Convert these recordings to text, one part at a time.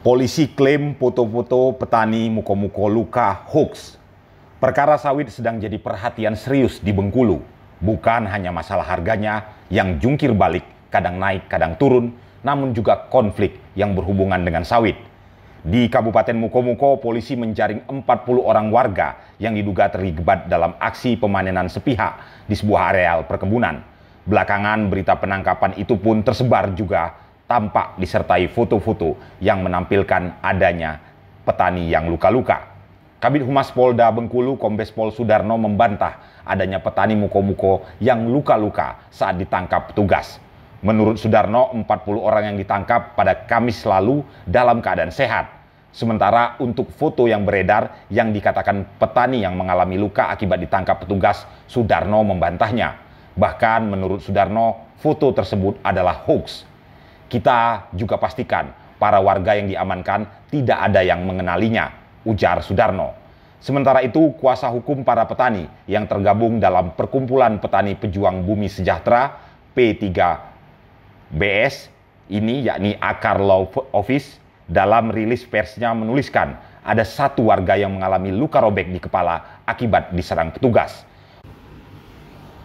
Polisi klaim foto-foto petani muko-muko luka hoax. Perkara sawit sedang jadi perhatian serius di Bengkulu. Bukan hanya masalah harganya yang jungkir balik, kadang naik, kadang turun, namun juga konflik yang berhubungan dengan sawit. Di Kabupaten Mukomuko, polisi menjaring 40 orang warga yang diduga terlibat dalam aksi pemanenan sepihak di sebuah areal perkebunan. Belakangan berita penangkapan itu pun tersebar juga tampak disertai foto-foto yang menampilkan adanya petani yang luka-luka. Kabit Humas Polda Bengkulu Kombes Pol Sudarno membantah adanya petani muko-muko yang luka-luka saat ditangkap petugas. Menurut Sudarno, 40 orang yang ditangkap pada Kamis lalu dalam keadaan sehat. Sementara untuk foto yang beredar yang dikatakan petani yang mengalami luka akibat ditangkap petugas, Sudarno membantahnya. Bahkan menurut Sudarno, foto tersebut adalah hoax kita juga pastikan para warga yang diamankan tidak ada yang mengenalinya, ujar Sudarno. Sementara itu, kuasa hukum para petani yang tergabung dalam Perkumpulan Petani Pejuang Bumi Sejahtera P3BS ini yakni Akar Law Office dalam rilis persnya menuliskan ada satu warga yang mengalami luka robek di kepala akibat diserang petugas.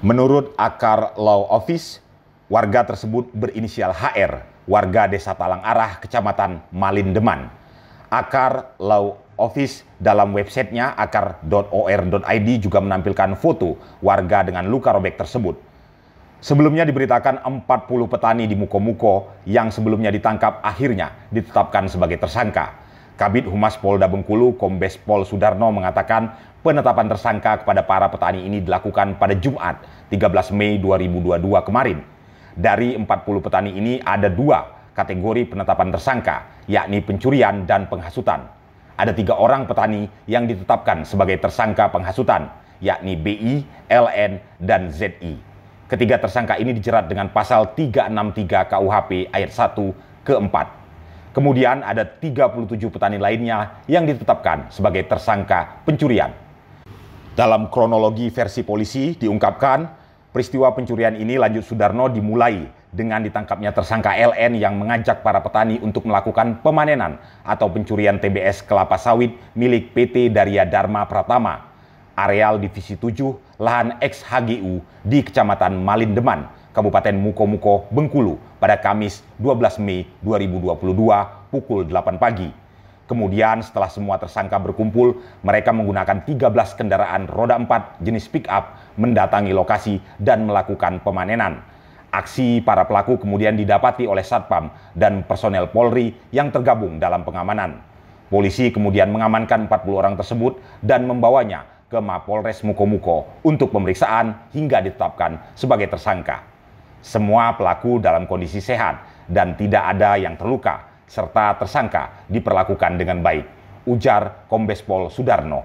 Menurut Akar Law Office, warga tersebut berinisial HR warga Desa Talang Arah, Kecamatan Malindeman. Akar Law Office dalam websitenya akar.or.id juga menampilkan foto warga dengan luka robek tersebut. Sebelumnya diberitakan 40 petani di Mukomuko yang sebelumnya ditangkap akhirnya ditetapkan sebagai tersangka. Kabit Humas Polda Bengkulu Kombes Pol Sudarno mengatakan penetapan tersangka kepada para petani ini dilakukan pada Jumat 13 Mei 2022 kemarin dari 40 petani ini ada dua kategori penetapan tersangka, yakni pencurian dan penghasutan. Ada tiga orang petani yang ditetapkan sebagai tersangka penghasutan, yakni BI, LN, dan ZI. Ketiga tersangka ini dijerat dengan pasal 363 KUHP ayat 1 ke 4. Kemudian ada 37 petani lainnya yang ditetapkan sebagai tersangka pencurian. Dalam kronologi versi polisi diungkapkan Peristiwa pencurian ini lanjut Sudarno dimulai dengan ditangkapnya tersangka LN yang mengajak para petani untuk melakukan pemanenan atau pencurian TBS kelapa sawit milik PT Darya Dharma Pratama. Areal Divisi 7, lahan ex-HGU di Kecamatan Malindeman, Kabupaten Mukomuko, Bengkulu pada Kamis 12 Mei 2022 pukul 8 pagi. Kemudian setelah semua tersangka berkumpul, mereka menggunakan 13 kendaraan roda 4 jenis pick up mendatangi lokasi dan melakukan pemanenan. Aksi para pelaku kemudian didapati oleh Satpam dan personel Polri yang tergabung dalam pengamanan. Polisi kemudian mengamankan 40 orang tersebut dan membawanya ke Mapolres Mukomuko untuk pemeriksaan hingga ditetapkan sebagai tersangka. Semua pelaku dalam kondisi sehat dan tidak ada yang terluka serta tersangka diperlakukan dengan baik, ujar Kombespol Sudarno.